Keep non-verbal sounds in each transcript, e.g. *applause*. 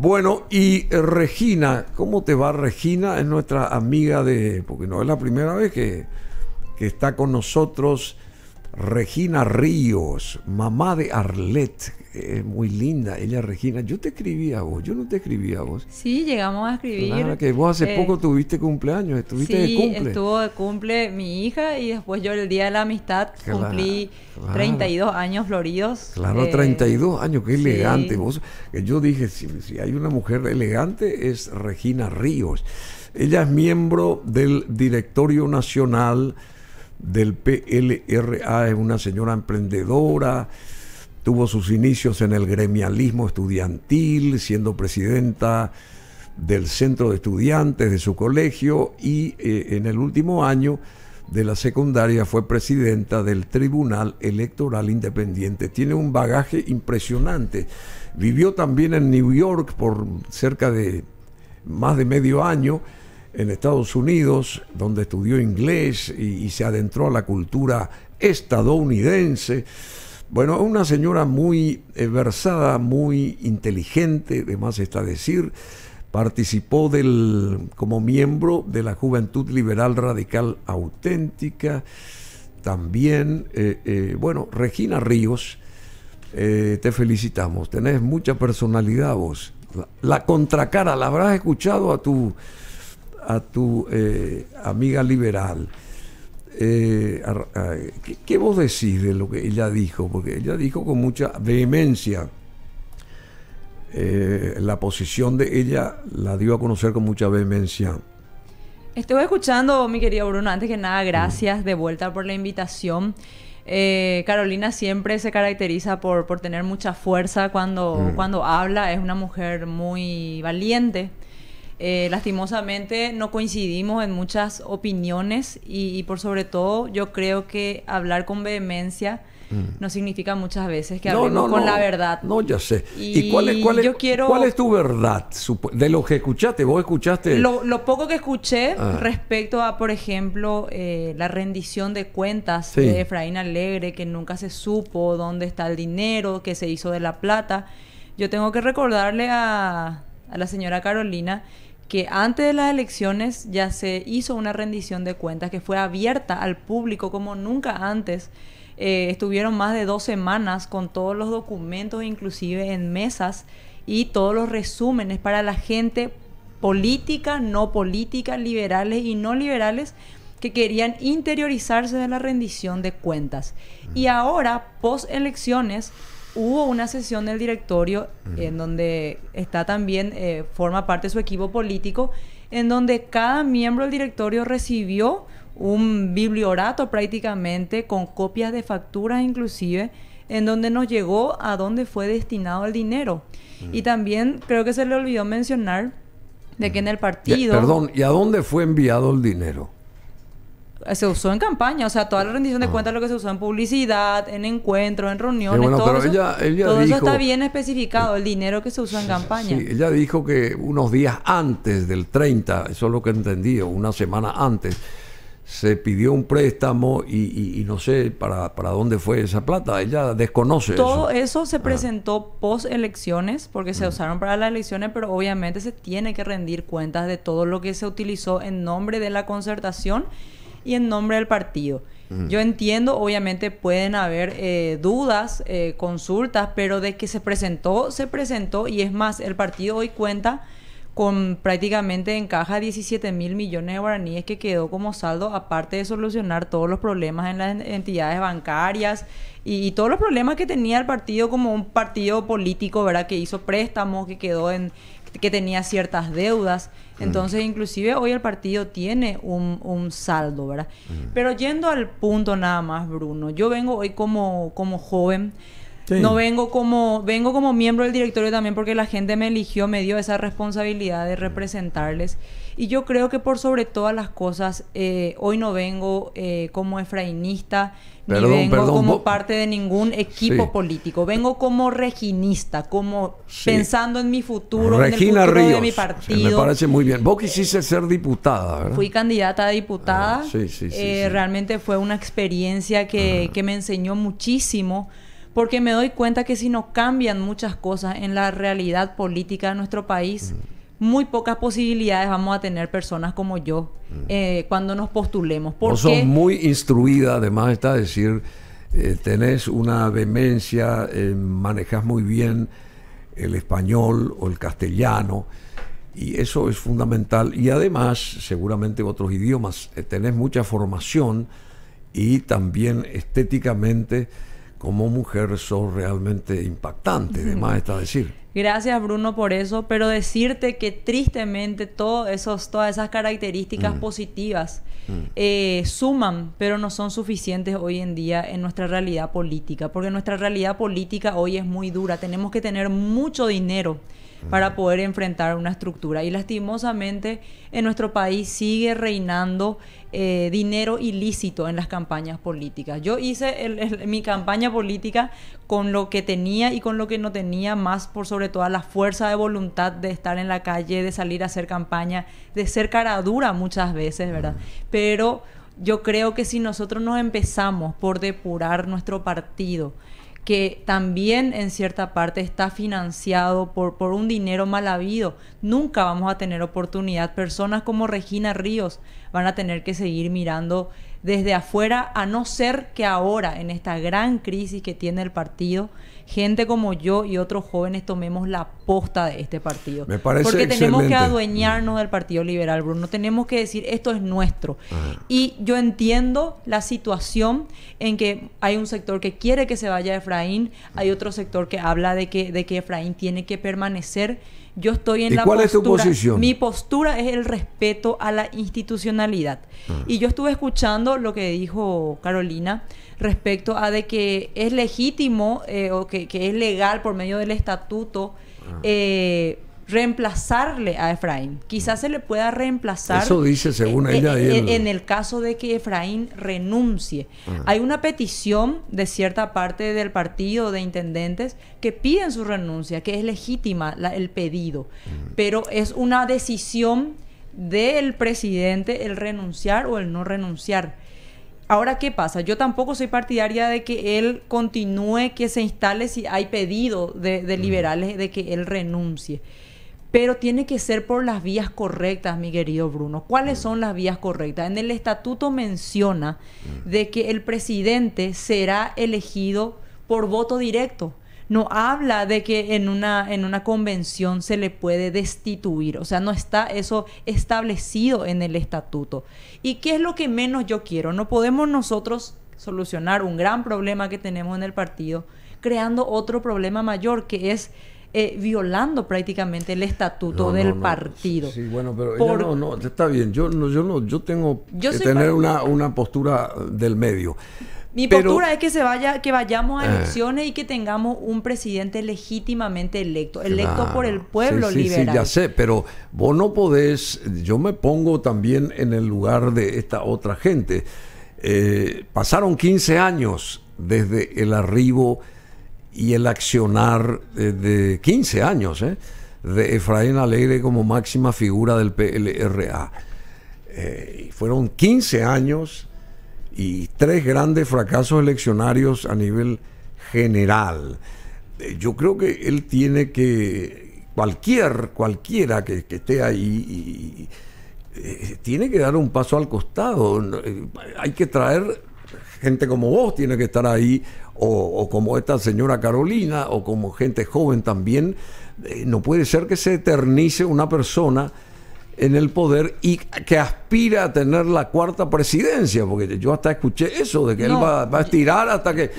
Bueno, y eh, Regina, ¿cómo te va Regina? Es nuestra amiga de, porque no es la primera vez que, que está con nosotros Regina Ríos, mamá de Arlet, eh, muy linda, ella Regina. Yo te escribí a vos, yo no te escribí a vos. Sí, llegamos a escribir. que vos hace eh, poco tuviste cumpleaños, estuviste de cumple. estuvo de cumple mi hija y después yo el Día de la Amistad cumplí 32 años floridos. Claro, 32 eh, años, qué elegante. yo dije, si hay una mujer elegante es Regina Ríos. Ella es miembro del Directorio Nacional del PLRA, es una señora emprendedora, tuvo sus inicios en el gremialismo estudiantil, siendo presidenta del centro de estudiantes de su colegio y eh, en el último año de la secundaria fue presidenta del Tribunal Electoral Independiente. Tiene un bagaje impresionante. Vivió también en New York por cerca de más de medio año en Estados Unidos, donde estudió inglés y, se adentró a la cultura estadounidense. Bueno, una señora muy eh, versada, muy inteligente, más está decir, participó del, como miembro de la Juventud Liberal Radical Auténtica, también, eh, eh, bueno, Regina Ríos, te felicitamos, tenés mucha personalidad vos. la contracara, ¿la habrás escuchado a tu a tu eh, amiga liberal, eh, ¿qué, vos decís de lo que ella dijo? Porque ella dijo con mucha vehemencia. Eh, la posición de ella la dio a conocer con mucha vehemencia. Estuve escuchando, mi querido Bruno, antes que nada, mm. gracias de vuelta por la invitación. Carolina siempre se caracteriza por, tener mucha fuerza cuando, mm. cuando habla, es una mujer muy valiente. Eh, lastimosamente no coincidimos en muchas opiniones y, por sobre todo yo creo que hablar con vehemencia mm. no significa muchas veces que hablemos con la verdad. No, ya sé. ¿Y, cuál, es, cuál, yo quiero... cuál es tu verdad? De lo que escuchaste, vos escuchaste... Lo, poco que escuché ah. respecto a, por ejemplo, eh, la rendición de cuentas de Efraín Alegre, que nunca se supo dónde está el dinero, que se hizo de la plata. Yo tengo que recordarle a, a la señora Carolina que antes de las elecciones ya se hizo una rendición de cuentas que fue abierta al público como nunca antes. Eh, estuvieron más de dos semanas con todos los documentos, inclusive en mesas, y todos los resúmenes para la gente política, no política, liberales y no liberales que querían interiorizarse de la rendición de cuentas. Y ahora, post elecciones, hubo una sesión del directorio en donde está también, eh, forma parte de su equipo político, en donde cada miembro del directorio recibió un bibliorato prácticamente con copias de facturas inclusive, en donde nos llegó a dónde fue destinado el dinero. Y también creo que se le olvidó mencionar de que en el partido... perdón, ¿y a dónde fue enviado el dinero? se usó en campaña, o sea, toda la rendición de ah. cuentas lo que se usó en publicidad, en encuentros, en reuniones, todo, eso, todo eso está bien especificado, el dinero que se usó en campaña. ella dijo que unos días antes del 30, eso es lo que entendí, una semana antes, se pidió un préstamo y, no sé para, para, dónde fue esa plata, ella desconoce. Todo eso, se ah. presentó post elecciones, porque se mm. usaron para las elecciones, pero obviamente se tiene que rendir cuentas de todo lo que se utilizó en nombre de la concertación y en nombre del partido. Yo entiendo, obviamente pueden haber eh, dudas, eh, consultas, pero de que se presentó, se presentó y es más, el partido hoy cuenta con prácticamente en caja 17 mil millones de guaraníes que quedó como saldo, aparte de solucionar todos los problemas en las entidades bancarias y, y todos los problemas que tenía el partido como un partido político, ¿verdad? Que hizo préstamos, que quedó en que tenía ciertas deudas. Mm. Entonces, inclusive hoy el partido tiene un, saldo, ¿verdad? Mm. Pero yendo al punto nada más, Bruno, yo vengo hoy como, como joven no vengo como, vengo como miembro del directorio también porque la gente me eligió, me dio esa responsabilidad de representarles. Y yo creo que por sobre todas las cosas, eh, hoy no vengo eh, como efrainista, ni vengo como parte de ningún equipo político. Vengo como reginista, como pensando en mi futuro, en el futuro de mi partido. me parece muy bien. Vos quisiste ser diputada, Fui candidata a diputada. Ah, eh, realmente fue una experiencia que, que me enseñó muchísimo porque me doy cuenta que si no cambian muchas cosas en la realidad política de nuestro país, muy pocas posibilidades vamos a tener personas como yo eh, cuando nos postulemos. Porque... muy instruida, además está decir, eh, tenés una vehemencia, eh, manejas muy bien el español o el castellano. Y eso es fundamental. Y además, seguramente otros idiomas, tenés mucha formación y también estéticamente como mujer son realmente impactante, de más está decir. Gracias Bruno por eso, pero decirte que tristemente todo esos, todas esas características mm. positivas mm. Eh, suman, pero no son suficientes hoy en día en nuestra realidad política, porque nuestra realidad política hoy es muy dura, tenemos que tener mucho dinero para poder enfrentar una estructura. Y lastimosamente en nuestro país sigue reinando eh, dinero ilícito en las campañas políticas. Yo hice mi campaña política con lo que tenía y con lo que no tenía, más por sobre todo la fuerza de voluntad de estar en la calle, de salir a hacer campaña, de ser cara dura muchas veces, ¿verdad? Mm. Pero yo creo que si nosotros nos empezamos por depurar nuestro partido, que también en cierta parte está financiado por, por un dinero mal habido. Nunca vamos a tener oportunidad. Personas como Regina Ríos van a tener que seguir mirando desde afuera, a no ser que ahora, en esta gran crisis que tiene el partido, gente como yo y otros jóvenes tomemos la posta de este partido. Me parece Porque tenemos que mm. adueñarnos del Partido Liberal, Bruno. Tenemos que decir, esto es nuestro. Ah. Y yo entiendo la situación en que hay un sector que quiere que se vaya Efraín, hay otro sector que habla de que, de que Efraín tiene que permanecer yo estoy en la postura. es tu posición? Mi postura es el respeto a la institucionalidad. Ah. Y yo estuve escuchando lo que dijo Carolina respecto a de que es legítimo eh, o que, es legal por medio del estatuto. Ah. Eh, reemplazarle a Efraín. Quizás se le pueda reemplazar. Eso dice según eh, eh, en, el caso de que Efraín renuncie. Hay una petición de cierta parte del partido de intendentes que piden su renuncia, que es legítima el pedido, pero es una decisión del presidente el renunciar o el no renunciar. Ahora, ¿qué pasa? Yo tampoco soy partidaria de que él continúe, que se instale si hay pedido de liberales de que él renuncie pero tiene que ser por las vías correctas, mi querido Bruno. ¿Cuáles mm. son las vías correctas? En el estatuto menciona mm. de que el presidente será elegido por voto directo. No habla de que en una, en una convención se le puede destituir. O sea, no está eso establecido en el estatuto. ¿Y qué es lo que menos yo quiero? No podemos nosotros solucionar un gran problema que tenemos en el partido creando otro problema mayor que es eh, violando prácticamente el estatuto del no. partido. bueno, pero no, no, está bien. Yo no, yo no, yo tengo que tener una, una postura del medio. Mi postura es que se vaya, que vayamos a ah. elecciones y que tengamos un presidente legítimamente electo, electo por el pueblo sí, liberal. Sí, ya sé, pero vos no podés, yo me pongo también en el lugar de esta otra gente. Eh, pasaron 15 años desde el arribo y el accionar de 15 años ¿eh? de Efraín Alegre como máxima figura del PLRA. Eh, fueron 15 años y tres grandes fracasos eleccionarios a nivel general. Eh, yo creo que él tiene que, cualquier, cualquiera que, esté ahí, tiene que dar un paso al costado. Hay que traer gente como vos, tiene que estar ahí o, como esta señora Carolina, o como gente joven también, eh, no puede ser que se eternice una persona en el poder y que aspira a tener la cuarta presidencia, porque yo hasta escuché eso, de que él va, a estirar hasta que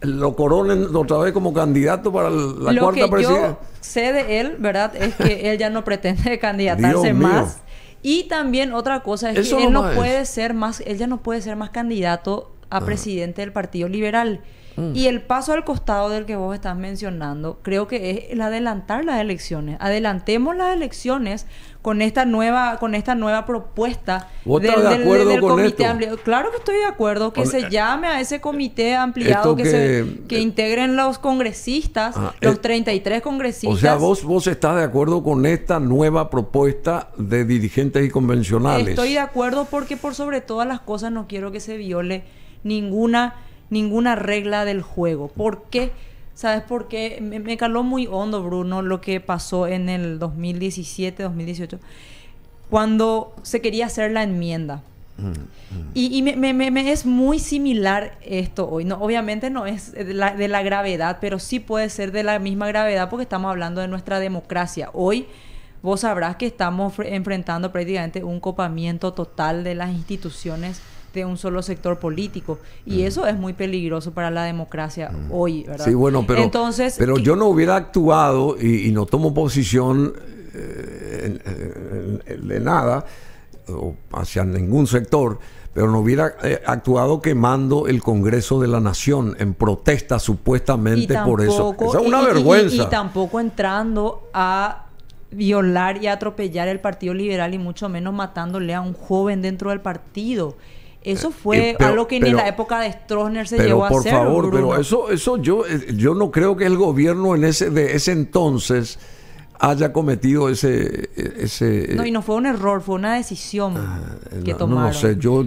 lo coronen otra vez como candidato para la cuarta presidencia. Lo que yo sé de él, ¿verdad? Es que *laughs* él ya no pretende candidatarse más. Y también otra cosa es que él no puede ser más, él ya no puede ser más candidato a ah. presidente del Partido Liberal. Mm. Y el paso al costado del que vos estás mencionando, creo que es el adelantar las elecciones. Adelantemos las elecciones con esta nueva, con esta nueva propuesta del, comité Claro que estoy de acuerdo, que se e- llame a ese comité ampliado, que, se, que eh, integren los congresistas, ah, los 33 eh, congresistas. O sea, vos, vos estás de acuerdo con esta nueva propuesta de dirigentes y convencionales. Estoy de acuerdo porque por sobre todas las cosas no quiero que se viole ninguna ninguna regla del juego. ¿Por qué? ¿Sabes por qué? Me, caló muy hondo, Bruno, lo que pasó en el 2017, 2018, cuando se quería hacer la enmienda. Mm, mm. Y, me, es muy similar esto hoy. No, obviamente no es de la, de la, gravedad, pero sí puede ser de la misma gravedad porque estamos hablando de nuestra democracia. Hoy vos sabrás que estamos enfrentando prácticamente un copamiento total de las instituciones de un solo sector político. Y mm. eso es muy peligroso para la democracia mm. hoy, ¿verdad? Sí, bueno, pero, pero yo no hubiera actuado y, no tomo posición eh, de nada hacia ningún sector, pero no hubiera eh, actuado quemando el Congreso de la Nación en protesta supuestamente por eso. es una vergüenza. y tampoco entrando a violar y atropellar el Partido Liberal y mucho menos matándole a un joven dentro del partido. Eso eh, fue eh, algo que ni en la época de Stroessner se llevó a hacer. Por favor, pero eso, eso yo, eh, yo no creo que el gobierno en ese, de ese entonces haya cometido ese, e, ese... No, y no fue un error, fue una decisión ah, que tomaron. No, sé, yo,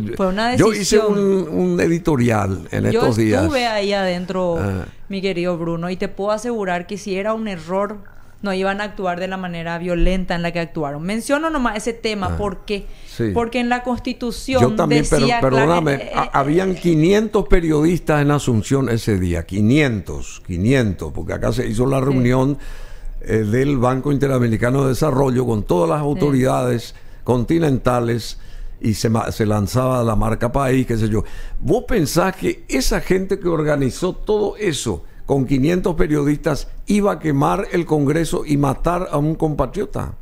hice un, un editorial en estos días. Yo estuve ahí adentro, ah. mi querido Bruno, y te puedo asegurar que si era un error no iban a actuar de la manera violenta en la que actuaron. Menciono nomás ese tema, ah, Porque en la Constitución Yo también, perdóname, eh, habían 500 eh, eh, periodistas en Asunción ese día, 500, 500, porque acá se hizo la reunión del Banco Interamericano de Desarrollo con todas las autoridades continentales y se, se, lanzaba la marca país, qué sé yo. ¿Vos pensás que esa gente que organizó todo eso con 500 periodistas iba a quemar el Congreso y matar a un compatriota.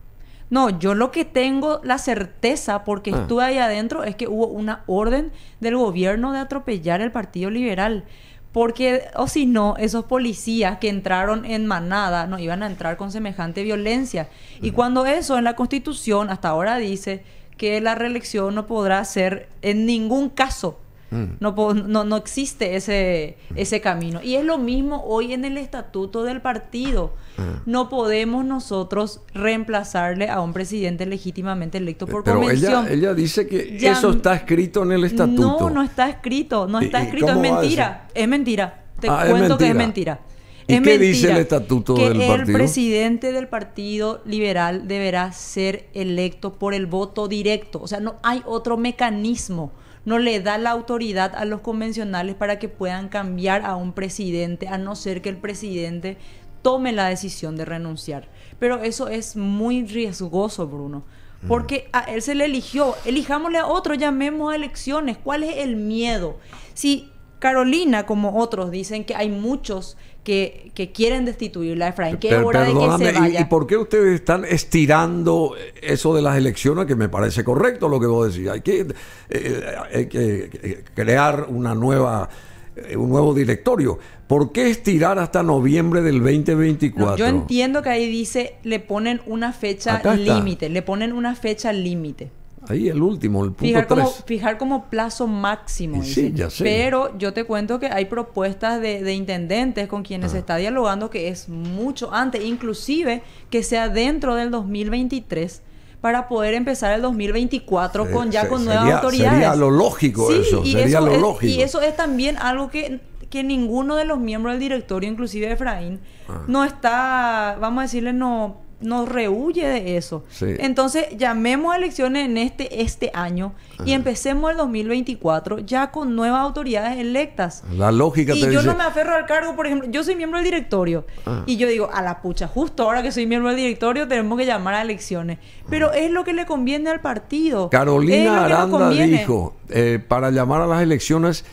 No, yo lo que tengo la certeza, porque ah. estuve ahí adentro, es que hubo una orden del gobierno de atropellar el Partido Liberal. Porque, o si no, esos policías que entraron en manada no iban a entrar con semejante violencia. Y cuando eso en la Constitución hasta ahora dice que la reelección no podrá ser en ningún caso Mm. No, no, no, existe ese, mm. ese camino. Y es lo mismo hoy en el estatuto del partido. Mm. No podemos nosotros reemplazarle a un presidente legítimamente electo por Pero convención. Ella, dice que eso está escrito en el estatuto. No, no está escrito, no está escrito, es mentira, es mentira. Te ah, cuento que es mentira. qué dice el estatuto del partido? El presidente del Partido Liberal deberá ser electo por el voto directo. O sea, no hay otro mecanismo no le da la autoridad a los convencionales para que puedan cambiar a un presidente, a no ser que el presidente tome la decisión de renunciar. Pero eso es muy riesgoso, Bruno. Porque a él se le eligió, elijámosle a otro, llamemos a elecciones. ¿Cuál es el miedo? Si Carolina, como otros, dicen que hay muchos que, que quieren destituir la Efraín. ¿Qué hora de que se ¿y, por qué ustedes están estirando eso de las elecciones? Que me parece correcto lo que vos decís. Hay que, eh, eh, crear una nueva eh, un nuevo directorio. ¿Por qué estirar hasta noviembre del 2024? yo entiendo que ahí dice, le ponen una fecha límite, le ponen una fecha límite. Ahí el último, el punto fijar fijar como plazo máximo. Sí, ya sé. Pero yo te cuento que hay propuestas de, intendentes con quienes se ah. está dialogando que es mucho antes, inclusive que sea dentro del 2023 para poder empezar el 2024 con ya con nuevas autoridades. Sería lo lógico eso, y sería eso lo es, lógico. Y eso es también algo que, que ninguno de los miembros del directorio, inclusive Efraín, ah. no está, vamos a decirle, no nos rehuye de eso. Entonces, llamemos a elecciones en este, este año y empecemos el 2024 ya con nuevas autoridades electas. La lógica Y yo no me aferro al cargo, por ejemplo, yo soy miembro del directorio ah. y yo digo, a la pucha, justo ahora que soy miembro del directorio tenemos que llamar a elecciones. Pero ah. es lo que le conviene al partido. Carolina Aranda dijo, eh, para llamar a las elecciones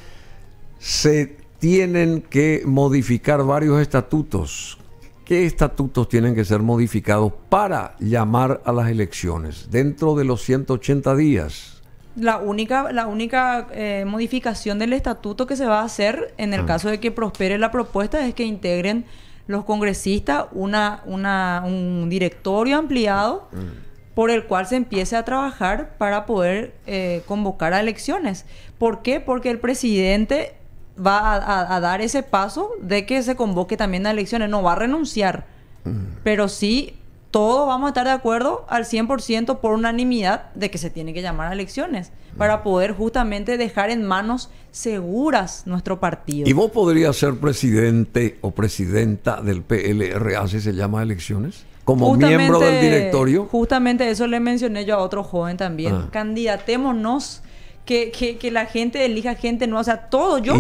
se tienen que modificar varios estatutos ¿Qué estatutos tienen que ser modificados para llamar a las elecciones dentro de los 180 días? La única, la única eh, modificación del estatuto que se va a hacer en el ah. caso de que prospere la propuesta es que integren los congresistas una, un directorio ampliado mm. por el cual se empiece a trabajar para poder eh, convocar a elecciones. ¿Por qué? Porque el presidente va a, dar ese paso de que se convoque también a elecciones. No va a renunciar, mm. pero sí todos vamos a estar de acuerdo al 100% por unanimidad de que se tiene que llamar a elecciones mm. para poder justamente dejar en manos seguras nuestro partido. ¿Y vos podrías ser presidente o presidenta del PLRA si se llama elecciones? Como miembro del directorio. Justamente eso le mencioné yo a otro joven también. Ah. Candidatémonos que, la gente elija gente nueva, o sea, todo. Yo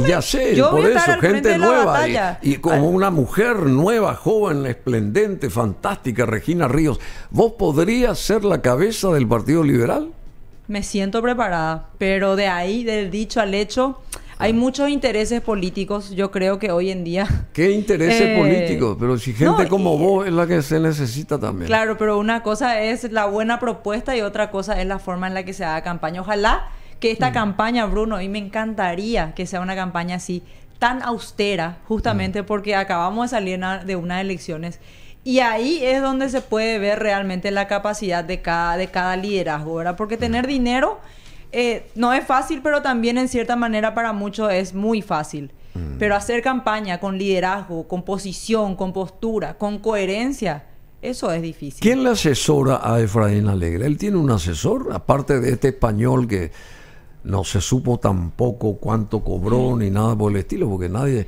yo por eso, gente nueva. Y, como ah. una mujer nueva, joven, esplendente, fantástica, Regina Ríos, ¿vos podrías ser la cabeza del Partido Liberal? Me siento preparada, pero de ahí, del dicho al hecho, hay ah. muchos intereses políticos, yo creo que hoy en día. ¿Qué intereses *laughs* eh, políticos? Pero si gente como vos es la que se necesita también. Claro, pero una cosa es la buena propuesta y otra cosa es la forma en la que se haga campaña. Ojalá que esta mm. campaña, Bruno, y me encantaría que sea una campaña así, tan austera, justamente mm. porque acabamos de salir de unas elecciones. Y ahí es donde se puede ver realmente la capacidad de cada, de cada liderazgo, ¿verdad? Porque tener mm. dinero eh, no es fácil, pero también en cierta manera para muchos es muy fácil. Pero hacer campaña con liderazgo, con posición, con postura, con coherencia, eso es difícil. ¿Quién le asesora a Efraín Alegre? Él tiene un asesor, aparte de este español que no se supo tampoco cuánto cobró ni nada por el estilo, porque nadie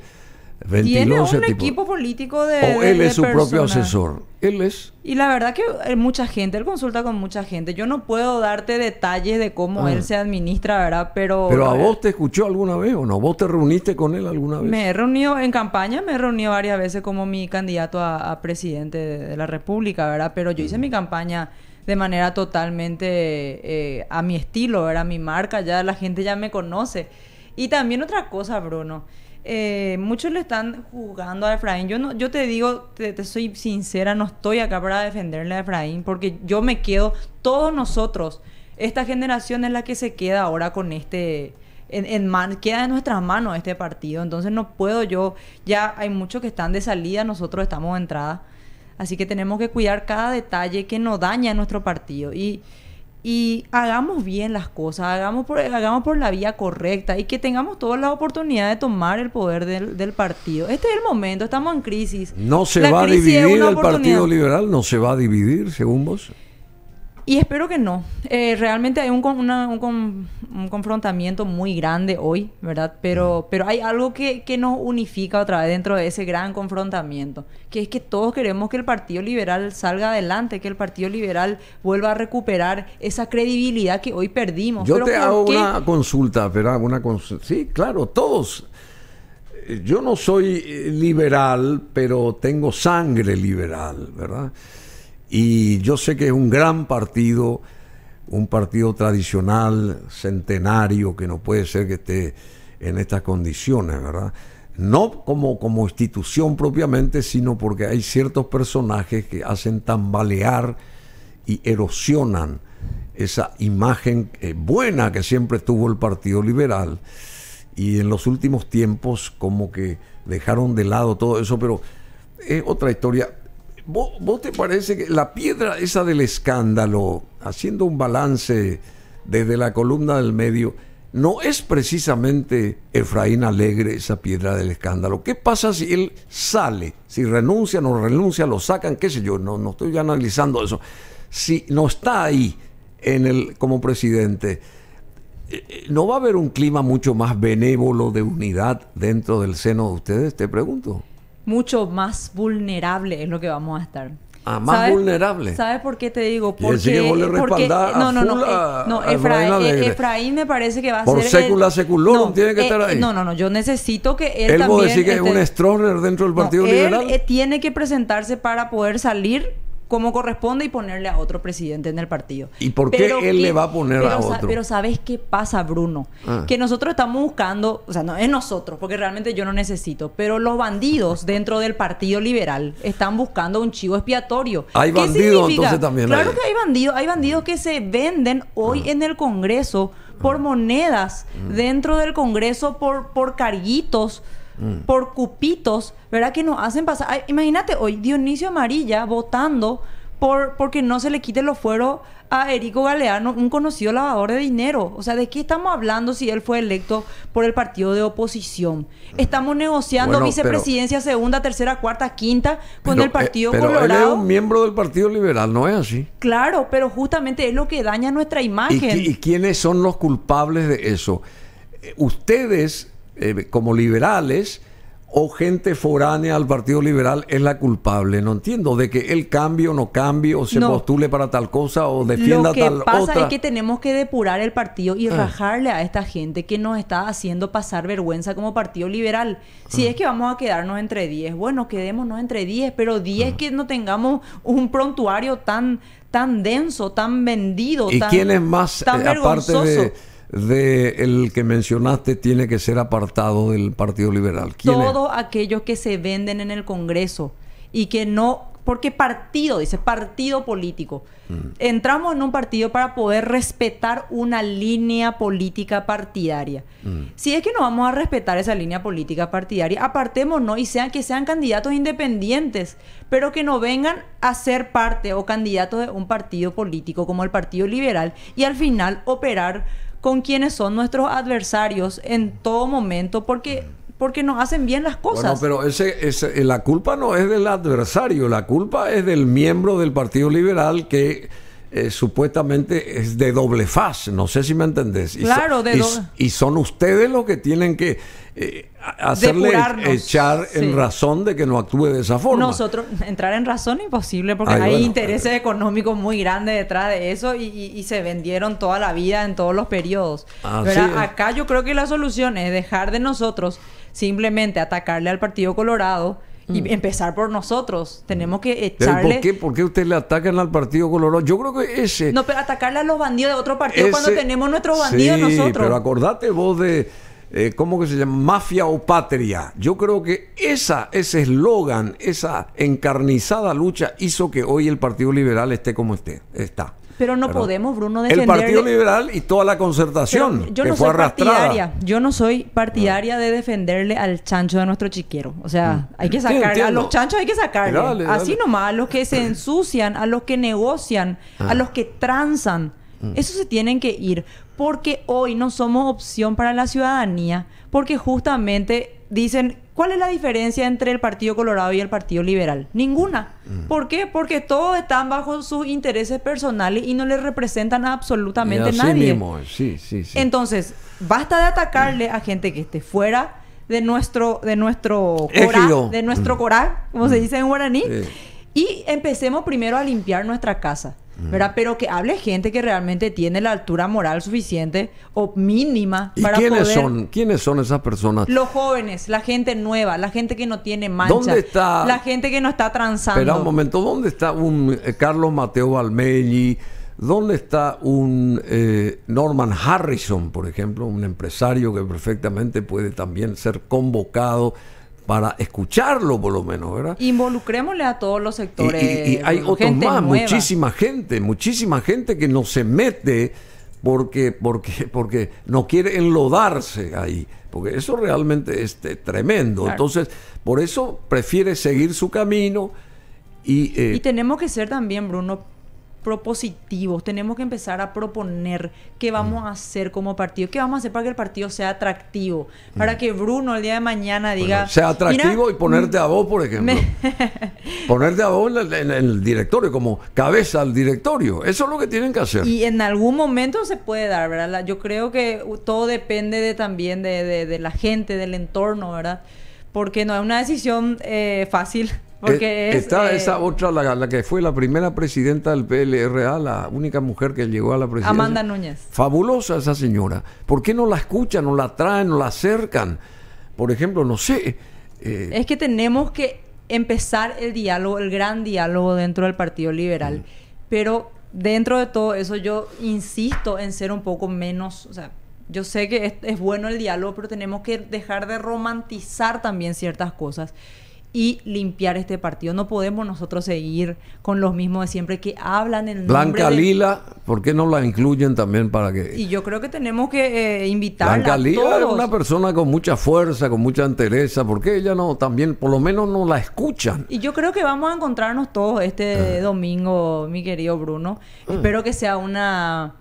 tiene un equipo político de. O él es su propio asesor. Él es. Y la verdad que eh, mucha gente, él consulta con mucha gente. Yo no puedo darte detalles de cómo él ah. se administra, ¿verdad? Pero. Pero a vos te escuchó alguna vez o no? ¿Vos te reuniste con él alguna vez? Me he reunido en campaña, me he reunido varias veces como mi candidato a, presidente de, la República, ¿verdad? Pero yo hice mi campaña de manera totalmente eh, a mi estilo, ¿verdad? mi marca, ya la gente ya me conoce. Y también otra cosa, Bruno. Eh, muchos le están jugando a Efraín. Yo no, yo te digo, te, soy sincera, no estoy acá para defenderle a Efraín, porque yo me quedo, todos nosotros, esta generación es la que se queda ahora con este. En, en queda en nuestras manos este partido. Entonces no puedo yo. Ya hay muchos que están de salida, nosotros estamos de entrada. Así que tenemos que cuidar cada detalle que no daña a nuestro partido. Y y hagamos bien las cosas, hagamos por, hagamos por la vía correcta y que tengamos todas las oportunidades de tomar el poder del, partido. Este es el momento, estamos en crisis. No se va a dividir el Partido Liberal, no se va a dividir, según vos. Y espero que no. Eh, realmente hay un, confrontamiento muy grande hoy, ¿verdad? Pero, pero hay algo que, nos unifica otra vez dentro de ese gran confrontamiento, que es que todos queremos que el Partido Liberal salga adelante, que el Partido Liberal vuelva a recuperar esa credibilidad que hoy perdimos. Yo te hago una consulta, ¿verdad? Una Sí, claro, todos. Eh, yo no soy eh, liberal, pero tengo sangre liberal, ¿verdad? Y yo sé que es un gran partido, un partido tradicional, centenario, que no puede ser que esté en estas condiciones, ¿verdad? No como, como institución propiamente, sino porque hay ciertos personajes que hacen tambalear y erosionan esa imagen eh, buena que siempre tuvo el Partido Liberal. Y en los últimos tiempos como que dejaron de lado todo eso, pero es otra historia. ¿Vos, te parece que la piedra esa del escándalo, haciendo un balance desde la columna del medio, no es precisamente Efraín Alegre esa piedra del escándalo? ¿Qué pasa si él sale? Si renuncia, no renuncia, lo sacan, qué sé yo, no, no estoy analizando eso. Si no está ahí en el, como presidente, eh, eh, ¿no va a haber un clima mucho más benévolo de unidad dentro del seno de ustedes? Te pregunto mucho más vulnerable es lo que vamos a estar. Ah, más vulnerable. ¿Sabes por qué te digo? Porque, no, no, no, eh, no Efraín, eh, Efraín, me parece que va a por ser Por secular no, tiene que eh, estar ahí. No, no, no, yo necesito que él, él también decir que es un Stroessner dentro del Partido Liberal. Él tiene que presentarse para poder salir como corresponde y ponerle a otro presidente en el partido. ¿Y por qué él le va a poner a otro? Pero ¿sabes qué pasa, Bruno? Ah. Que nosotros estamos buscando, o sea, no es nosotros, porque realmente yo no necesito, pero los bandidos dentro del Partido Liberal están buscando un chivo expiatorio. Hay bandidos entonces también. Claro que hay bandidos, hay bandidos que se venden hoy ah. en el Congreso por monedas, ah. dentro del Congreso por, por carguitos Mm. por cupitos, ¿verdad? Que nos hacen pasar. imagínate hoy Dionisio Amarilla votando por porque no se le quite los fueros a Erico Galeano, un conocido lavador de dinero. O sea, ¿de qué estamos hablando si él fue electo por el partido de oposición? Mm. Estamos negociando vicepresidencia segunda, tercera, cuarta, quinta con el eh, Partido pero Él es un miembro del Partido Liberal, no es así. Claro, pero justamente es lo que daña nuestra imagen. y quiénes son los culpables de eso? Eh, ustedes eh, como liberales o gente foránea al Partido Liberal es la culpable. No entiendo de que él cambie o no cambie o se postule para tal cosa o defienda tal otra. Lo que pasa es que tenemos que depurar el partido y ah. rajarle a esta gente que nos está haciendo pasar vergüenza como Partido Liberal. Si ah. es que vamos a quedarnos entre 10, bueno, quedémonos entre 10, pero 10 ah. que no tengamos un prontuario tan tan denso, tan vendido, ¿Y tan, quién es más, eh, vergonzoso de el que mencionaste tiene que ser apartado del Partido Liberal. Todos aquellos que se venden en el Congreso y que no porque partido, dice partido político. Mm. Entramos en un partido para poder respetar una línea política partidaria. Mm. Si es que no vamos a respetar esa línea política partidaria, apartémonos y sean que sean candidatos independientes, pero que no vengan a ser parte o candidatos de un partido político como el Partido Liberal y al final operar con quienes son nuestros adversarios en todo momento, porque porque nos hacen bien las cosas. No, pero ese, eh, la culpa no es del adversario, la culpa es del miembro del Partido Liberal que eh, supuestamente es de doble faz, no sé si me entendés. Claro, de y son ustedes los que tienen que eh, hacerle e- echar en razón de que no actúe de esa forma. Nosotros, entrar en razón imposible porque hay intereses económicos muy grandes detrás de eso y, se vendieron toda la vida en todos los periodos. Ah, acá yo creo que la solución es dejar de nosotros simplemente atacarle al Partido Colorado y mm. empezar por nosotros. Tenemos que echarle. ¿Por qué? ¿Por ustedes le atacan al Partido Colorado? Yo creo que ese. No, pero atacarle a los bandidos de otro partido cuando tenemos nuestros bandidos nosotros. Pero acordate vos de eh, ¿cómo que se llama? Mafia o patria. Yo creo que esa, ese eslogan, esa encarnizada lucha hizo que hoy el Partido Liberal esté como esté, está. Pero no podemos, Bruno, defender... El Partido Liberal y toda la concertación yo no soy Partidaria. Yo no soy partidaria ah. de defenderle al chancho de nuestro chiquero. O sea, mm. hay que sacar a los chanchos hay que sacarle. Así nomás, a los que se ensucian, a los que negocian, a ah. los que transan. Mm. Eso se tienen que ir porque hoy no somos opción para la ciudadanía, porque justamente dicen, ¿cuál es la diferencia entre el Partido Colorado y el Partido Liberal? Ninguna. Mm. ¿Por qué? Porque todos están bajo sus intereses personales y no les representan a absolutamente nadie. Sí, sí, sí. Entonces, basta de atacarle a gente que esté fuera de nuestro de nuestro de nuestro mm. como se mm. dice en guaraní, y empecemos primero a limpiar nuestra casa. Pero que hable gente que realmente tiene la altura moral suficiente o mínima para quiénes son? ¿Quiénes son esas personas? Los jóvenes, la gente nueva, la gente que no tiene mancha. La gente que no está transando. Espera un momento, ¿dónde está un eh, Carlos Mateo Balmelli? ¿Dónde está un eh, Norman Harrison, por ejemplo, un empresario que perfectamente puede también ser convocado para escucharlo por lo menos, ¿verdad? Involucrémosle a todos los sectores. Y, hay otros más, muchísima gente, muchísima gente que no se mete porque, porque, porque no quiere enlodarse ahí, porque eso realmente es tremendo. Entonces, por eso prefiere seguir su camino. y eh, tenemos que ser también, Bruno, propositivos, tenemos que empezar a proponer qué vamos mm. a hacer como partido, qué vamos a hacer para que el partido sea atractivo, para mm. que Bruno el día de mañana diga... sea atractivo y ponerte mm, a vos, por ejemplo. *laughs* ponerte a vos en el, directorio, como cabeza al directorio. Eso es lo que tienen que hacer. Y en algún momento se puede dar, ¿verdad? Yo creo que uh, todo depende de, también de, la gente, del entorno, ¿verdad? Porque no es una decisión eh, fácil eh, está eh, esa otra, la, que fue la primera presidenta del PLRA, la única mujer que llegó a la presidencia. Amanda Núñez. Fabulosa esa señora. ¿Por qué no la escuchan, no la traen, no la acercan? Por ejemplo, no sé. Eh, es que tenemos que empezar el diálogo, el gran diálogo dentro del Partido Liberal. Pero dentro de todo eso yo insisto en ser un poco menos, o sea, yo sé que es, es bueno el diálogo, pero tenemos que dejar de romantizar también ciertas cosas y limpiar este partido. No podemos nosotros seguir con los mismos de siempre que hablan el nombre Blanca Lila, ¿por qué no la incluyen también para que...? Y yo creo que tenemos que eh, invitar Blanca Lila es una persona con mucha fuerza, con mucha entereza. porque ella no también, por lo menos no la escuchan? Y yo creo que vamos a encontrarnos todos este eh. domingo, mi querido Bruno. Ah. Espero que sea una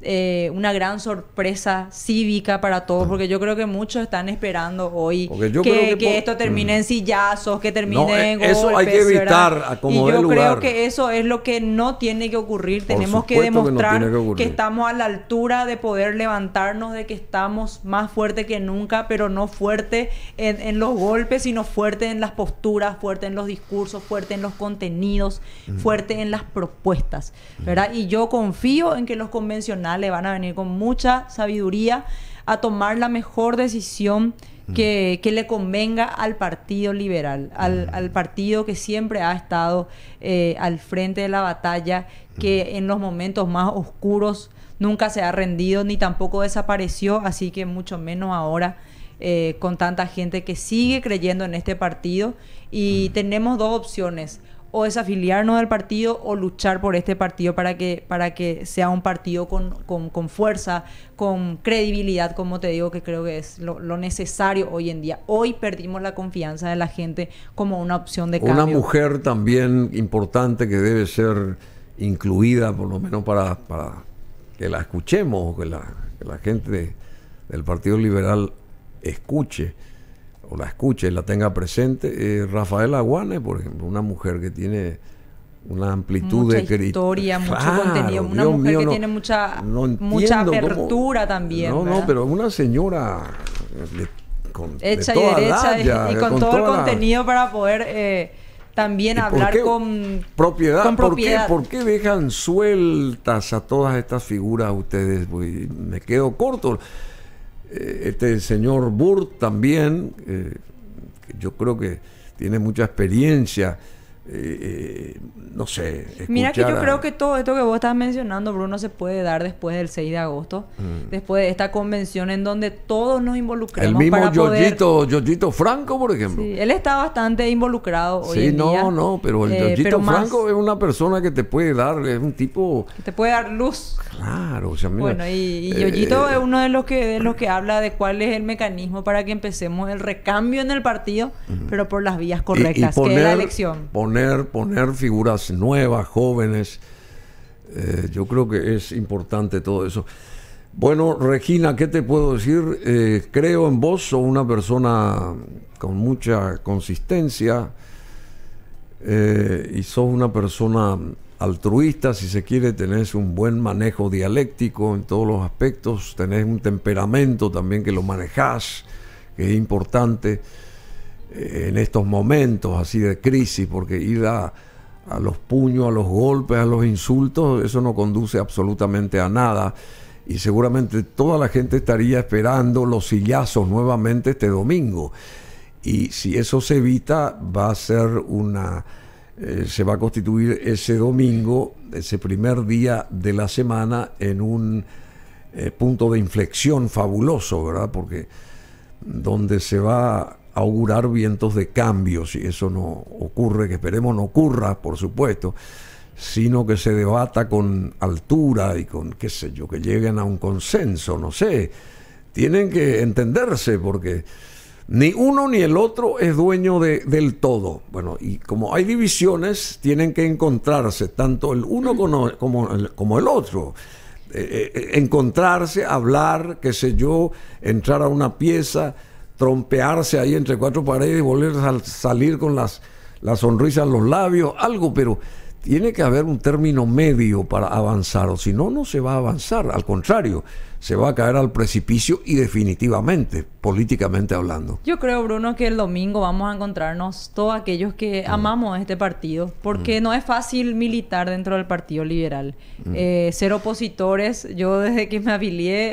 eh, una gran sorpresa cívica para todos, porque yo creo que muchos están esperando hoy que, esto termine mm. en sillazos, que termine eh, en golpes, Eso hay que evitar como Y yo creo que eso es lo que no tiene que ocurrir. Tenemos que demostrar que, estamos a la altura de poder levantarnos, de que estamos más fuertes que nunca, pero no fuerte en, los golpes, sino fuerte en las posturas, fuerte en los discursos, fuerte en los contenidos, mm. fuerte en las propuestas, ¿verdad? Y yo confío en que los convencionales le van a venir con mucha sabiduría a tomar la mejor decisión mm. que, le convenga al Partido Liberal, al, mm. partido que siempre ha estado eh, al frente de la batalla, mm. que en los momentos más oscuros nunca se ha rendido ni tampoco desapareció, así que mucho menos ahora. Eh, con tanta gente que sigue creyendo en este partido y tenemos dos opciones o desafiliarnos del partido o luchar por este partido para que, para que sea un partido con, fuerza, con credibilidad, como te digo, que creo que es lo, necesario hoy en día. Hoy perdimos la confianza de la gente como una opción de cambio. Una mujer también importante que debe ser incluida, por lo menos para, para que la escuchemos, que la, que la gente del Partido Liberal escuche o la escuche y la tenga presente. Eh, Rafaela Aguane por ejemplo, una mujer que tiene una amplitud de crítica. historia, mucho contenido, una mujer que tiene mucha, mucha apertura también. No, no, pero una señora eh, con, hecha y derecha y, con, todo el contenido para poder eh, también hablar con propiedad. ¿Por, qué, dejan sueltas a todas estas figuras ustedes? Pues, me quedo corto. Eh, este señor Burt también, eh, yo creo que tiene mucha experiencia eh, eh, no sé. Mira que yo creo que todo esto que vos estás mencionando, Bruno, se puede dar después del 6 de agosto, mm. después de esta convención en donde todos nos involucramos. El mismo Yoyito Franco, por ejemplo. él está bastante involucrado. Hoy en no, día. no, pero el eh, Yoyito Franco es una persona que te puede dar, es un tipo... te puede dar luz. Claro, Bueno, y, Yoyito es uno de los, que, los que habla de cuál es el mecanismo para que empecemos el recambio en el partido, pero por las vías correctas, que es la elección poner figuras nuevas, jóvenes. Eh, yo creo que es importante todo eso. Bueno, Regina, ¿qué te puedo decir? Eh, creo en vos, sos una persona con mucha consistencia eh, y sos una persona altruista, si se quiere, tenés un buen manejo dialéctico en todos los aspectos, tenés un temperamento también que lo manejás, que es importante en estos momentos así de crisis, porque ir a, los puños, a los golpes, a los insultos, eso no conduce absolutamente a nada. Y seguramente toda la gente estaría esperando los sillazos nuevamente este domingo. Y si eso se evita, va a ser una... Eh, se va a constituir ese domingo, ese primer día de la semana, en un eh, punto de inflexión fabuloso, ¿verdad? Porque donde se va augurar vientos de cambio, si eso no ocurre, que esperemos no ocurra, por supuesto, sino que se debata con altura y con, qué sé yo, que lleguen a un consenso, no sé. Tienen que entenderse porque ni uno ni el otro es dueño de, del todo. Bueno, y como hay divisiones, tienen que encontrarse, tanto el uno como, el, otro. Eh, eh, eh, encontrarse, hablar, qué sé yo, entrar a una pieza, trompearse ahí entre cuatro paredes y volver a salir con las, la sonrisa en los labios, algo, pero tiene que haber un término medio para avanzar, o si no, no se va a avanzar, al contrario, se va a caer al precipicio y definitivamente, políticamente hablando. Yo creo, Bruno, que el domingo vamos a encontrarnos todos aquellos que mm. amamos a este partido, porque mm. no es fácil militar dentro del Partido Liberal. Mm. Eh, ser opositores, yo desde que me afilié...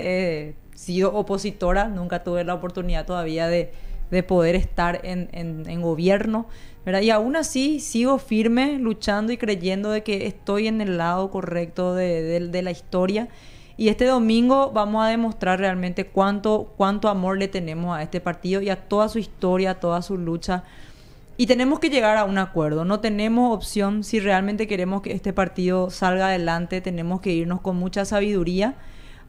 Eh, sido opositora, nunca tuve la oportunidad todavía de, de poder estar en, en, gobierno, ¿verdad? Y aún así sigo firme, luchando y creyendo de que estoy en el lado correcto de, de la historia. Y este domingo vamos a demostrar realmente cuánto, cuánto amor le tenemos a este partido y a toda su historia, a toda su lucha. Y tenemos que llegar a un acuerdo, no tenemos opción si realmente queremos que este partido salga adelante, tenemos que irnos con mucha sabiduría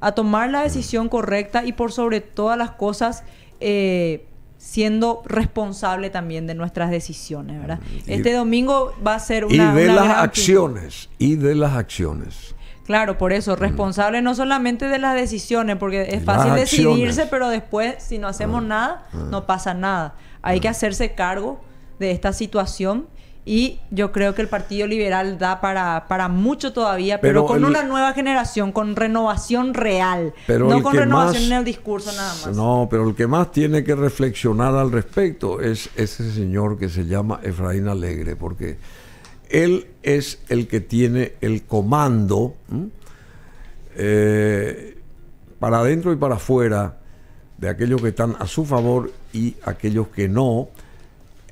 a tomar la decisión correcta y por sobre todas las cosas eh, siendo responsable también de nuestras decisiones, ¿verdad? este domingo va a ser una... Y de las acciones, y de las acciones. Claro, por eso, mm. responsable no solamente de las decisiones, porque es fácil decidirse, pero después, si no hacemos ah, nada, ah. no pasa nada. Hay que ah. hacerse cargo de esta situación y yo creo que el Partido Liberal da para, mucho todavía, pero, con una nueva generación, con renovación real. no con renovación en el discurso nada más. No, pero el que más tiene que reflexionar al respecto es ese señor que se llama Efraín Alegre, porque él es el que tiene el comando eh, para adentro y para afuera de aquellos que están a su favor y aquellos que no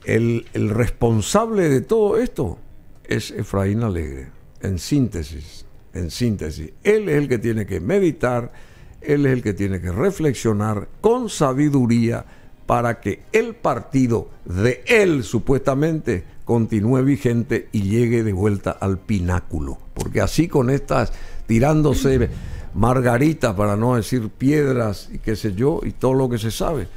el, responsable de todo esto es Efraín Alegre, en síntesis, en síntesis. Él es el que tiene que meditar, él es el que tiene que reflexionar con sabiduría para que el partido de él supuestamente continúe vigente y llegue de vuelta al pináculo. Porque así con estas tirándose margaritas, para no decir piedras y qué sé yo, y todo lo que se sabe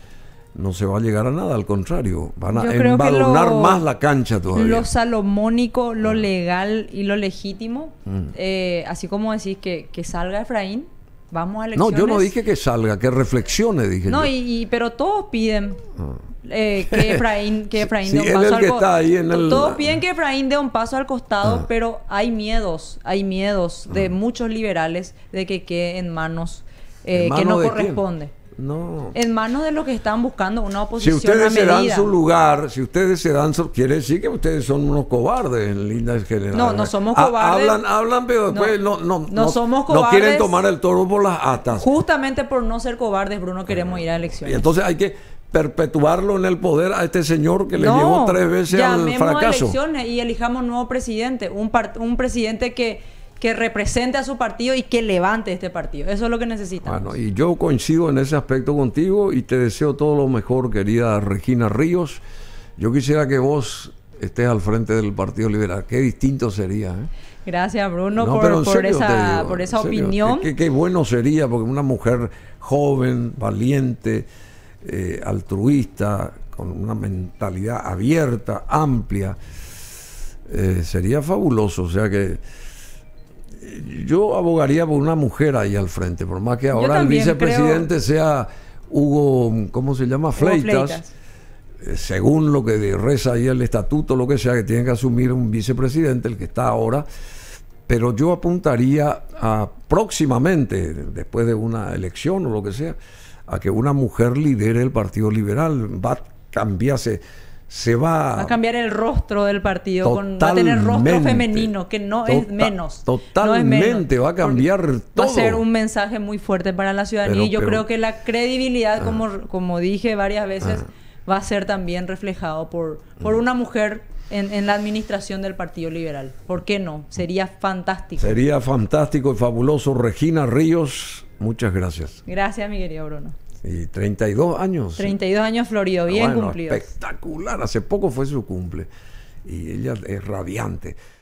no se va a llegar a nada, al contrario, van a embalonar más la cancha todavía. Lo salomónico, lo mm. legal y lo legítimo, mm. eh, así como decís que, que salga Efraín, vamos a elecciones. No, yo no dije que salga, que reflexione, dije No, Y, pero todos piden ah. eh, que *laughs* Efraín, que Efraín dé un paso al costado. Todos piden que Efraín dé un paso al costado, ah. pero hay miedos, hay miedos de ah. muchos liberales de que quede en manos eh, que no corresponde. No. En manos de los que están buscando una oposición. Si ustedes se dan su lugar, si ustedes se dan su. Quiere decir que ustedes son unos cobardes en líneas No, no somos ah, cobardes. hablan, hablan, pero después no, no, no, somos cobardes. No quieren tomar el toro por las atas. Justamente por no ser cobardes, Bruno, queremos eh, ir a elecciones. Y entonces hay que perpetuarlo en el poder a este señor que le llevó tres veces al fracaso. A elecciones y elijamos un nuevo presidente. un presidente que que represente a su partido y que levante este partido. Eso es lo que necesitamos. Bueno, y yo coincido en ese aspecto contigo y te deseo todo lo mejor, querida Regina Ríos. Yo quisiera que vos estés al frente del Partido Liberal. Qué distinto sería. ¿eh? Gracias, Bruno, por, esa, opinión. Qué, bueno sería, porque una mujer joven, valiente, eh, altruista, con una mentalidad abierta, amplia, eh, sería fabuloso. O sea que yo abogaría por una mujer ahí al frente, por más que ahora el vicepresidente sea Hugo, ¿cómo se llama? Fleitas. Eh, según lo que reza ahí el estatuto, lo que sea, que tiene que asumir un vicepresidente, el que está ahora. Pero yo apuntaría a próximamente, después de una elección o lo que sea, a que una mujer lidere el Partido Liberal. Va a cambiarse se va... a cambiar el rostro del partido, con, va a tener rostro femenino, que no es tota- menos. Totalmente, va a cambiar todo. Va a ser un mensaje muy fuerte para la ciudadanía y yo creo que la credibilidad, ah. como, como dije varias veces, ah. va a ser también reflejado por, por una mujer en, en, la administración del Partido Liberal. ¿Por qué no? Sería fantástico. Sería fantástico y fabuloso. Regina Ríos, muchas gracias. Gracias, mi querido Bruno. Y 32 años. 32 años Florido, ah, bien cumplido. Espectacular, hace poco fue su cumple. Y ella es radiante.